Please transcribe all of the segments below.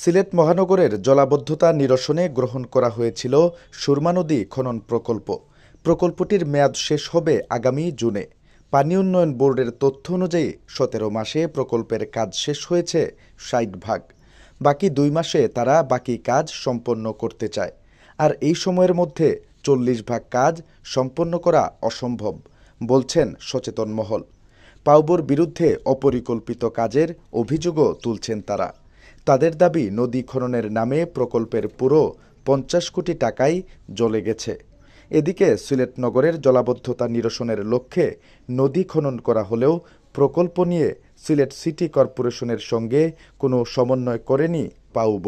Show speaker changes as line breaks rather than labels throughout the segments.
সিলেট মহানগরের জলাবদ্ধতা নিরসনে গ্রহণ করা হয়েছিল সুরমা নদী খনন প্রকল্প প্রকল্পটির মেয়াদ শেষ হবে আগামী জুনে পানি উন্নয়ন বোর্ডের তথ্য অনুযায়ী সতেরো মাসে প্রকল্পের কাজ শেষ হয়েছে ষাট ভাগ বাকি দুই মাসে তারা বাকি কাজ সম্পন্ন করতে চায় আর এই সময়ের মধ্যে চল্লিশ ভাগ কাজ সম্পন্ন করা অসম্ভব বলছেন সচেতন মহল পাউবোর বিরুদ্ধে অপরিকল্পিত কাজের অভিযোগও তুলছেন তারা তাদের দাবি নদী খননের নামে প্রকল্পের পুরো পঞ্চাশ কোটি টাকাই জ্বলে গেছে এদিকে সিলেট নগরের জলাবদ্ধতা নিরসনের লক্ষ্যে নদী খনন করা হলেও প্রকল্প নিয়ে সিলেট সিটি কর্পোরেশনের সঙ্গে কোনো সমন্বয় করেনি পাউব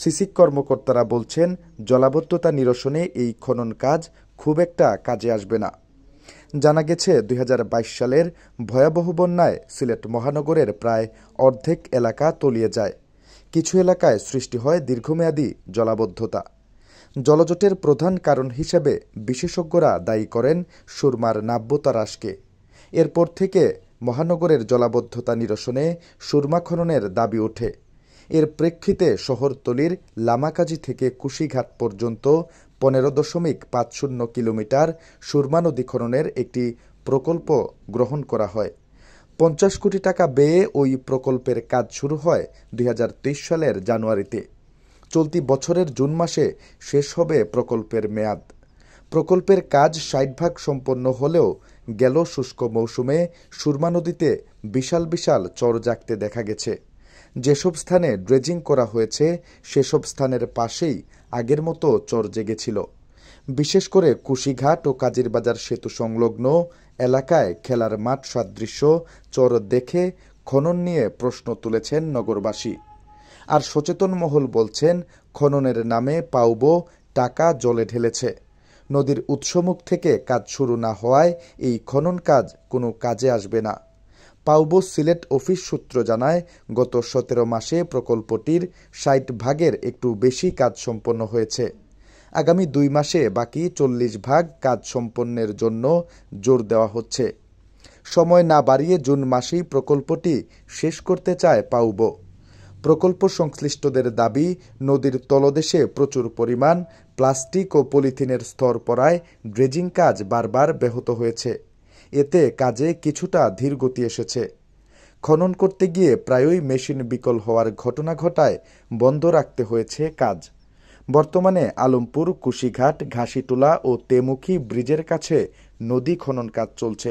সিসিক কর্মকর্তারা বলছেন জলাবদ্ধতা নিরসনে এই খনন কাজ খুব একটা কাজে আসবে না জানা গেছে দুই সালের ভয়াবহ বন্যায় সিলেট মহানগরের প্রায় অর্ধেক এলাকা তলিয়ে যায় কিছু এলাকায় সৃষ্টি হয় দীর্ঘমেয়াদী জলাবদ্ধতা জলজটের প্রধান কারণ হিসেবে বিশেষজ্ঞরা দায়ী করেন সুরমার নাব্যতা হ্রাসকে এরপর থেকে মহানগরের জলাবদ্ধতা নিরসনে সুরমা খননের দাবি ওঠে এর প্রেক্ষিতে শহরতলির লামাকাজি থেকে কুশিঘাট পর্যন্ত পনেরো দশমিক পাঁচ শূন্য কিলোমিটার সুরমা নদী খননের একটি প্রকল্প গ্রহণ করা হয় পঞ্চাশ কোটি টাকা ব্যয়ে ওই প্রকল্পের কাজ শুরু হয় দুই সালের জানুয়ারিতে চলতি বছরের জুন মাসে শেষ হবে প্রকল্পের মেয়াদ প্রকল্পের কাজ ষাট ভাগ সম্পন্ন হলেও গেল শুষ্ক মৌসুমে সুরমা নদীতে বিশাল বিশাল চর জাগতে দেখা গেছে যেসব স্থানে ড্রেজিং করা হয়েছে সেসব স্থানের পাশেই আগের মতো চর জেগেছিল বিশেষ করে কুশিঘাট ও কাজিরবাজার সেতু সংলগ্ন এলাকায় খেলার মাঠ সাদৃশ্য চর দেখে খনন নিয়ে প্রশ্ন তুলেছেন নগরবাসী আর সচেতন মহল বলছেন খননের নামে পাউবো টাকা জলে ঢেলেছে নদীর উৎসমুখ থেকে কাজ শুরু না হওয়ায় এই খনন কাজ কোনো কাজে আসবে না পাউবো সিলেট অফিস সূত্র জানায় গত সতেরো মাসে প্রকল্পটির ষাট ভাগের একটু বেশি কাজ সম্পন্ন হয়েছে আগামী দুই মাসে বাকি চল্লিশ ভাগ কাজ সম্পন্নের জন্য জোর দেওয়া হচ্ছে সময় না বাড়িয়ে জুন মাসেই প্রকল্পটি শেষ করতে চায় পাউব প্রকল্প সংশ্লিষ্টদের দাবি নদীর তলদেশে প্রচুর পরিমাণ প্লাস্টিক ও পলিথিনের স্তর পড়ায় ড্রেজিং কাজ বারবার ব্যাহত হয়েছে এতে কাজে কিছুটা ধীরগতি এসেছে খনন করতে গিয়ে প্রায়ই মেশিন বিকল হওয়ার ঘটনা ঘটায় বন্ধ রাখতে হয়েছে কাজ বর্তমানে আলমপুর কুশিঘাট ঘাসিটোলা ও তেমুখী ব্রিজের কাছে নদী খনন কাজ চলছে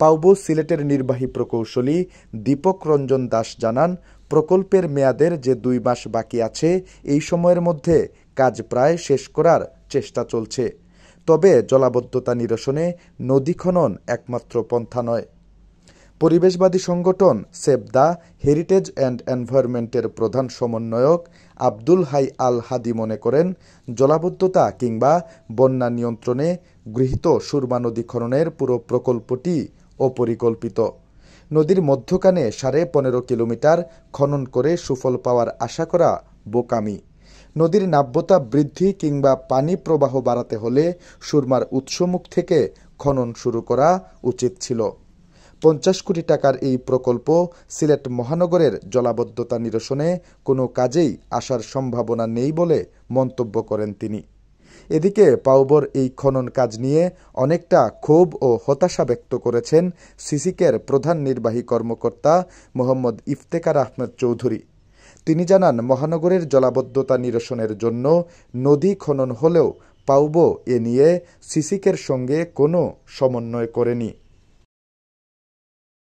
পাউবো সিলেটের নির্বাহী প্রকৌশলী দীপক রঞ্জন দাস জানান প্রকল্পের মেয়াদের যে দুই মাস বাকি আছে এই সময়ের মধ্যে কাজ প্রায় শেষ করার চেষ্টা চলছে তবে জলাবদ্ধতা নিরসনে নদী খনন একমাত্র পন্থা নয় পরিবেশবাদী সংগঠন সেভ দ্য হেরিটেজ অ্যান্ড এনভায়রনমেন্টের প্রধান সমন্বয়ক আব্দুল হাই আল হাদি মনে করেন জলাবদ্ধতা কিংবা বন্যা নিয়ন্ত্রণে গৃহীত সুরমা নদী খননের পুরো প্রকল্পটি অপরিকল্পিত নদীর মধ্যকানে সাড়ে পনেরো কিলোমিটার খনন করে সুফল পাওয়ার আশা করা বোকামি নদীর নাব্যতা বৃদ্ধি কিংবা পানি প্রবাহ বাড়াতে হলে সুরমার উৎসমুখ থেকে খনন শুরু করা উচিত ছিল পঞ্চাশ কোটি টাকার এই প্রকল্প সিলেট মহানগরের জলাবদ্ধতা নিরসনে কোনো কাজেই আসার সম্ভাবনা নেই বলে মন্তব্য করেন তিনি এদিকে পাউবর এই খনন কাজ নিয়ে অনেকটা ক্ষোভ ও হতাশা ব্যক্ত করেছেন সিসিকের প্রধান নির্বাহী কর্মকর্তা মোহাম্মদ ইফতেকার আহমেদ চৌধুরী তিনি জানান মহানগরের জলাবদ্ধতা নিরসনের জন্য নদী খনন হলেও পাউবো এ নিয়ে সিসিকের সঙ্গে কোনো সমন্বয় করেনি